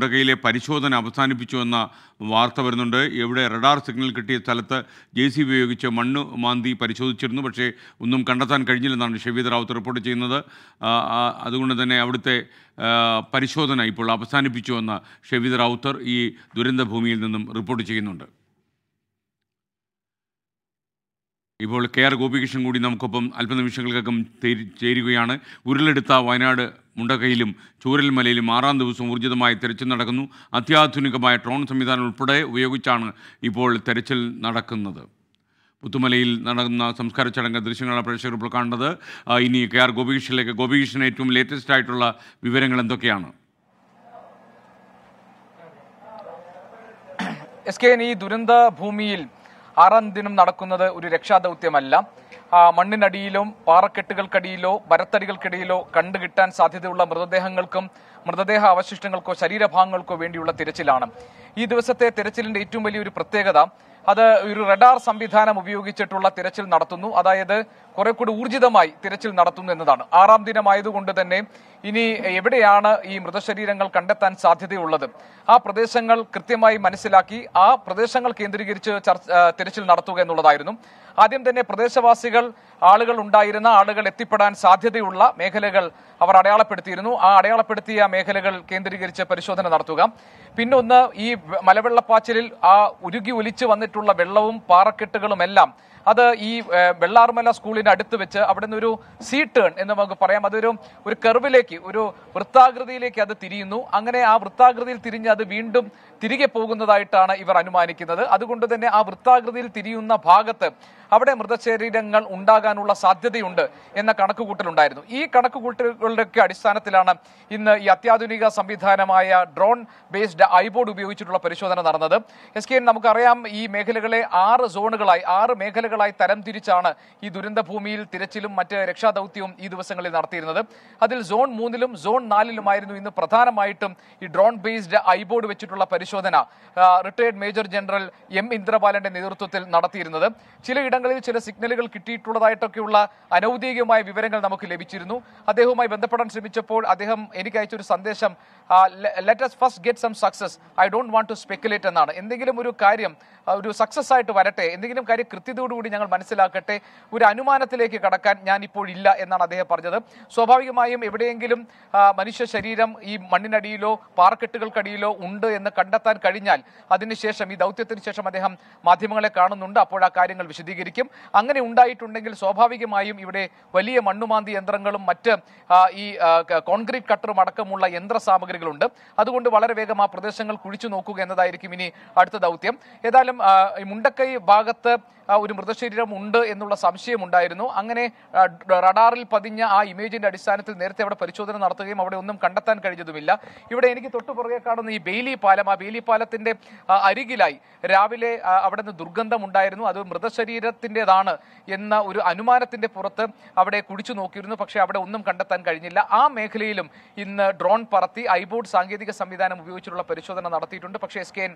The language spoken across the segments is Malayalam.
മുണ്ടകയിലെ പരിശോധന അവസാനിപ്പിച്ചുവെന്ന വാർത്ത വരുന്നുണ്ട് ഇവിടെ റഡാർ സിഗ്നൽ കിട്ടിയ സ്ഥലത്ത് ജെ സി ഉപയോഗിച്ച് മണ്ണ് മാന്തി പരിശോധിച്ചിരുന്നു പക്ഷേ ഒന്നും കണ്ടെത്താൻ കഴിഞ്ഞില്ലെന്നാണ് ഷെവീദ് റാവത്ത് റിപ്പോർട്ട് ചെയ്യുന്നത് അതുകൊണ്ട് തന്നെ അവിടുത്തെ പരിശോധന ഇപ്പോൾ അവസാനിപ്പിച്ചുവെന്ന് ഷെവീദ് റാവുത്തർ ഈ ദുരന്തഭൂമിയിൽ നിന്നും റിപ്പോർട്ട് ചെയ്യുന്നുണ്ട് ഇപ്പോൾ കെ ആർ ഗോപികൃഷ്ണൻ കൂടി നമുക്കൊപ്പം അല്പനിമിഷങ്ങൾക്കകം ചേരുകയാണ് ഉരുളെടുത്ത വയനാട് മുണ്ടക്കയിലും ചൂരൽമലയിലും ആറാം ദിവസം ഊർജിതമായി തെരച്ചിൽ നടക്കുന്നു അത്യാധുനികമായ ഡ്രോൺ സംവിധാനം ഉൾപ്പെടെ ഉപയോഗിച്ചാണ് ഇപ്പോൾ തെരച്ചിൽ നടക്കുന്നത് പുത്തുമലയിൽ നടന്ന സംസ്കാര ചടങ്ങ് ദൃശ്യങ്ങളാണ് പ്രേക്ഷകർ ഇപ്പോൾ കാണുന്നത് ഇനി കെ ആർ ഗോപികൃഷ്ണനിലേക്ക് ഗോപികൃഷ്ണൻ ഏറ്റവും ലേറ്റസ്റ്റ് ആയിട്ടുള്ള വിവരങ്ങൾ എന്തൊക്കെയാണ് എസ് കെ ഈ ദുരന്ത ഭൂമിയിൽ ആറാം ദിനം നടക്കുന്നത് ഒരു രക്ഷാദൌത്യമല്ല മണ്ണിനടിയിലും പാറക്കെട്ടുകൾക്കടിയിലോ മരത്തടികൾക്കിടയിലോ കണ്ടുകിട്ടാൻ സാധ്യതയുള്ള മൃതദേഹങ്ങൾക്കും മൃതദേഹ അവശിഷ്ടങ്ങൾക്കോ ശരീരഭാഗങ്ങൾക്കോ വേണ്ടിയുള്ള തിരച്ചിലാണ് ഈ ദിവസത്തെ തിരച്ചിലിന്റെ ഏറ്റവും വലിയൊരു പ്രത്യേകത അത് ഒരു റഡാർ സംവിധാനം ഉപയോഗിച്ചിട്ടുള്ള തിരച്ചിൽ നടത്തുന്നു അതായത് കുറെ കൂടി ഊർജിതമായി തിരച്ചിൽ നടത്തുന്നു എന്നതാണ് ആറാം ദിനമായതുകൊണ്ട് തന്നെ ഇനി എവിടെയാണ് ഈ മൃതശരീരങ്ങൾ കണ്ടെത്താൻ സാധ്യതയുള്ളത് ആ പ്രദേശങ്ങൾ കൃത്യമായി മനസ്സിലാക്കി ആ പ്രദേശങ്ങൾ കേന്ദ്രീകരിച്ച് തിരച്ചിൽ നടത്തുക എന്നുള്ളതായിരുന്നു ആദ്യം തന്നെ പ്രദേശവാസികൾ ആളുകൾ ഉണ്ടായിരുന്ന ആളുകൾ എത്തിപ്പെടാൻ സാധ്യതയുള്ള മേഖലകൾ അവർ അടയാളപ്പെടുത്തിയിരുന്നു ആ അടയാളപ്പെടുത്തിയ മേഖലകൾ കേന്ദ്രീകരിച്ച് പരിശോധന നടത്തുക പിന്നൊന്ന് ഈ മലവെള്ളപ്പാച്ചിലിൽ ആ ഉരുകി ഒലിച്ചു വന്നിട്ടുള്ള വെള്ളവും പാറക്കെട്ടുകളും എല്ലാം അത് ഈ വെള്ളാർമല സ്കൂളിന്റെ അടുത്ത് വെച്ച് അവിടെ നിന്ന് ഒരു സീ ടേൺ എന്ന് നമുക്ക് പറയാം അതൊരു ഒരു കെർവിലേക്ക് ഒരു വൃത്താകൃതിയിലേക്ക് അത് തിരിയുന്നു അങ്ങനെ ആ വൃത്താകൃതിയിൽ തിരിഞ്ഞ് അത് വീണ്ടും തിരികെ പോകുന്നതായിട്ടാണ് ഇവർ അനുമാനിക്കുന്നത് അതുകൊണ്ട് തന്നെ ആ വൃത്താകൃതിയിൽ തിരിയുന്ന ഭാഗത്ത് അവിടെ മൃതശരീരങ്ങൾ ഉണ്ടാകാനുള്ള സാധ്യതയുണ്ട് എന്ന കണക്കുകൂട്ടലുണ്ടായിരുന്നു ഈ കണക്കുകൂട്ടലുകളുടെയൊക്കെ അടിസ്ഥാനത്തിലാണ് ഇന്ന് ഈ അത്യാധുനിക സംവിധാനമായ ഡ്രോൺ ബേസ്ഡ് ഐബോർഡ് ഉപയോഗിച്ചിട്ടുള്ള പരിശോധന നടന്നത് എസ് കെ നമുക്കറിയാം ഈ മേഖലകളെ ആറ് സോണുകളായി ആറ് മേഖലകളായി തരം തിരിച്ചാണ് ഈ ദുരന്ത ഭൂമിയിൽ തിരച്ചിലും മറ്റ് രക്ഷാദൌത്യവും ഈ ദിവസങ്ങളിൽ നടത്തിയിരുന്നത് അതിൽ സോൺ മൂന്നിലും സോൺ നാലിലുമായിരുന്നു ഇന്ന് പ്രധാനമായിട്ടും ഈ ഡ്രോൺ ബേസ്ഡ് ഐബോർഡ് വെച്ചിട്ടുള്ള പരിശോധന റിട്ടയർഡ് മേജർ ജനറൽ എം ഇന്ദ്രപാലന്റെ നേതൃത്വത്തിൽ നടത്തിയിരുന്നത് ചിലയിടങ്ങളിൽ സ്ഥലങ്ങളിൽ ചില സിഗ്നലുകൾ കിട്ടിയിട്ടുള്ളതായിട്ടൊക്കെയുള്ള അനൗദ്യോഗികമായ വിവരങ്ങൾ നമുക്ക് ലഭിച്ചിരുന്നു അദ്ദേഹവുമായി ബന്ധപ്പെടാൻ ശ്രമിച്ചപ്പോൾ അദ്ദേഹം എനിക്ക് അയച്ചൊരു സന്ദേശം let us first get some success I don't want to speculate എന്നാണ് എന്തെങ്കിലും ഒരു കാര്യം ഒരു സക്സസ് ആയിട്ട് വരട്ടെ എന്തെങ്കിലും കാര്യം കൃത്യതയോടുകൂടി ഞങ്ങൾ മനസ്സിലാക്കട്ടെ ഒരു അനുമാനത്തിലേക്ക് കടക്കാൻ ഞാൻ ഇപ്പോൾ ഇല്ല എന്നാണ് അദ്ദേഹം പറഞ്ഞത് സ്വാഭാവികമായും എവിടെയെങ്കിലും മനുഷ്യ ശരീരം ഈ മണ്ണിനടിയിലോ പാർക്കെട്ടുകൾക്കടിയിലോ ഉണ്ട് എന്ന് കണ്ടെത്താൻ കഴിഞ്ഞാൽ അതിനുശേഷം ഈ ദൗത്യത്തിന് ശേഷം അദ്ദേഹം മാധ്യമങ്ങളെ കാണുന്നുണ്ട് അപ്പോൾ ആ കാര്യങ്ങൾ വിശദീകരിക്കും ഉണ്ടായിരിക്കും അങ്ങനെ ഉണ്ടായിട്ടുണ്ടെങ്കിൽ സ്വാഭാവികമായും ഇവിടെ വലിയ മണ്ണുമാന്തി യന്ത്രങ്ങളും മറ്റ് ഈ കോൺക്രീറ്റ് കട്ടറും അടക്കമുള്ള യന്ത്ര സാമഗ്രികളുണ്ട് അതുകൊണ്ട് വളരെ വേഗം ആ പ്രദേശങ്ങൾ കുഴിച്ചു നോക്കുക എന്നതായിരിക്കും ഇനി അടുത്ത ദൗത്യം ഏതായാലും മുണ്ടക്കൈ ഭാഗത്ത് ഒരു മൃതശരീരം ഉണ്ട് എന്നുള്ള സംശയമുണ്ടായിരുന്നു അങ്ങനെ റഡാറിൽ പതിഞ്ഞ ആ ഇമേജിന്റെ അടിസ്ഥാനത്തിൽ നേരത്തെ അവിടെ പരിശോധന നടത്തുകയും അവിടെ ഒന്നും കണ്ടെത്താൻ കഴിഞ്ഞതുമില്ല ഇവിടെ എനിക്ക് തൊട്ടു പുറകെ കാണുന്ന ഈ ബെയിലി പാലം ആ ബെയിലി പാലത്തിന്റെ അരികിലായി രാവിലെ അവിടെ നിന്ന് ദുർഗന്ധമുണ്ടായിരുന്നു അത് മൃതശരീരത്തിൻ്റെതാണ് എന്ന ഒരു അനുമാനത്തിന്റെ പുറത്ത് അവിടെ കുടിച്ചു നോക്കിയിരുന്നു പക്ഷേ അവിടെ ഒന്നും കണ്ടെത്താൻ കഴിഞ്ഞില്ല ആ മേഖലയിലും ഇന്ന് ഡ്രോൺ പറത്തി ഐബോർഡ് സാങ്കേതിക സംവിധാനം ഉപയോഗിച്ചുള്ള പരിശോധന നടത്തിയിട്ടുണ്ട് പക്ഷേ എസ് കെ എൻ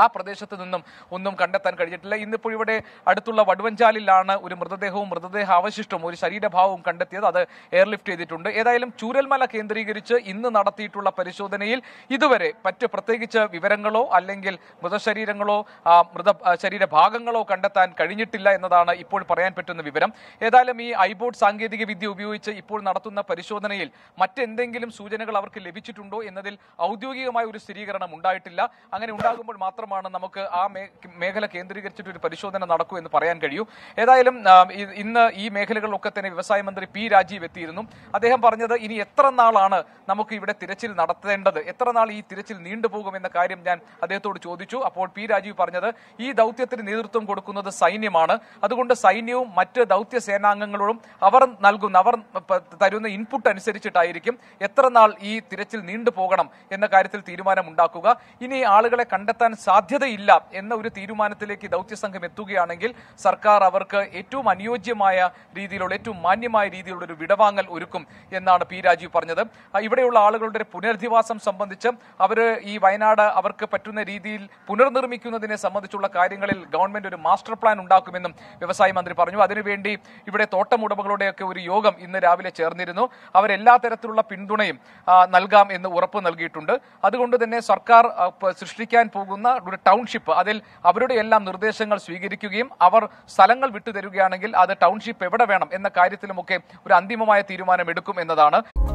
ആ പ്രദേശത്ത് നിന്നും ഒന്നും കണ്ടെത്താൻ കഴിഞ്ഞിട്ടില്ല ഇന്നിപ്പോൾ ഇവിടെ അടുത്തുള്ള വടുവഞ്ചാലിലാണ് ഒരു മൃതദേഹവും മൃതദേഹ അവശിഷ്ടവും ഒരു ശരീരഭാവവും കണ്ടെത്തിയത് അത് എയർലിഫ്റ്റ് ചെയ്തിട്ടുണ്ട് ഏതായാലും ചൂരൽമല കേന്ദ്രീകരിച്ച് ഇന്ന് നടത്തിയിട്ടുള്ള പരിശോധനയിൽ ഇതുവരെ മറ്റ് പ്രത്യേകിച്ച് വിവരങ്ങളോ അല്ലെങ്കിൽ മൃതശരീരങ്ങളോ മൃത ശരീരഭാഗങ്ങളോ കണ്ടെത്താൻ കഴിഞ്ഞിട്ടില്ല എന്നതാണ് ഇപ്പോൾ പറയാൻ പറ്റുന്ന വിവരം ഏതായാലും ഈ ഐബോർഡ് സാങ്കേതിക വിദ്യ ഉപയോഗിച്ച് ഇപ്പോൾ നടത്തുന്ന പരിശോധനയിൽ മറ്റെന്തെങ്കിലും സൂചനകൾ അവർക്ക് ലഭിച്ചിട്ടുണ്ടോ എന്നതിൽ ഔദ്യോഗികമായ ഒരു സ്ഥിരീകരണം ഉണ്ടായിട്ടില്ല അങ്ങനെ ഉണ്ടാകുമ്പോൾ മാത്രം മാത്രമാണ് നമുക്ക് ആ മേഖല കേന്ദ്രീകരിച്ചിട്ട് ഒരു പരിശോധന നടക്കൂ എന്ന് പറയാൻ കഴിയൂ ഏതായാലും ഇന്ന് ഈ മേഖലകളിലൊക്കെ തന്നെ വ്യവസായ മന്ത്രി പി രാജീവ് എത്തിയിരുന്നു അദ്ദേഹം പറഞ്ഞത് ഇനി എത്ര നാളാണ് നമുക്ക് ഇവിടെ തിരച്ചിൽ നടത്തേണ്ടത് എത്ര നാൾ ഈ തിരച്ചിൽ നീണ്ടുപോകും എന്ന കാര്യം ഞാൻ അദ്ദേഹത്തോട് ചോദിച്ചു അപ്പോൾ പി രാജീവ് പറഞ്ഞത് ഈ ദൌത്യത്തിന് നേതൃത്വം കൊടുക്കുന്നത് സൈന്യമാണ് അതുകൊണ്ട് സൈന്യവും മറ്റ് ദൗത്യ സേനാംഗങ്ങളോടും അവർ നൽകുന്ന അവർ തരുന്ന ഇൻപുട്ട് അനുസരിച്ചിട്ടായിരിക്കും എത്ര നാൾ ഈ തിരച്ചിൽ നീണ്ടുപോകണം എന്ന കാര്യത്തിൽ തീരുമാനമുണ്ടാക്കുക ഇനി ആളുകളെ കണ്ടെത്താൻ സാധ്യതയില്ല എന്ന ഒരു തീരുമാനത്തിലേക്ക് ദൗത്യസംഘം എത്തുകയാണെങ്കിൽ സർക്കാർ അവർക്ക് ഏറ്റവും അനുയോജ്യമായ രീതിയിലുള്ള ഏറ്റവും മാന്യമായ രീതിയിലുള്ള ഒരു വിടവാങ്ങൽ ഒരുക്കും എന്നാണ് പി രാജീവ് പറഞ്ഞത് ഇവിടെയുള്ള ആളുകളുടെ പുനരധിവാസം സംബന്ധിച്ച് അവർ ഈ വയനാട് അവർക്ക് പറ്റുന്ന രീതിയിൽ പുനർനിർമ്മിക്കുന്നതിനെ സംബന്ധിച്ചുള്ള കാര്യങ്ങളിൽ ഗവൺമെന്റ് ഒരു മാസ്റ്റർ പ്ലാൻ ഉണ്ടാക്കുമെന്നും വ്യവസായ മന്ത്രി പറഞ്ഞു അതിനുവേണ്ടി ഇവിടെ തോട്ടം ഉടമകളുടെയൊക്കെ ഒരു യോഗം ഇന്ന് രാവിലെ ചേർന്നിരുന്നു അവരെല്ലാ തരത്തിലുള്ള പിന്തുണയും നൽകാം എന്ന് ഉറപ്പ് നൽകിയിട്ടുണ്ട് അതുകൊണ്ട് തന്നെ സർക്കാർ സൃഷ്ടിക്കാൻ പോകുന്ന ഒരു ടൗൺഷിപ്പ് അതിൽ അവരുടെ എല്ലാം നിർദ്ദേശങ്ങൾ സ്വീകരിക്കുകയും അവർ സ്ഥലങ്ങൾ വിട്ടുതരികയാണെങ്കിൽ അത് ടൗൺഷിപ്പ് എവിടെ വേണം എന്ന കാര്യത്തിലുമൊക്കെ ഒരു അന്തിമമായ തീരുമാനം എടുക്കും എന്നതാണ്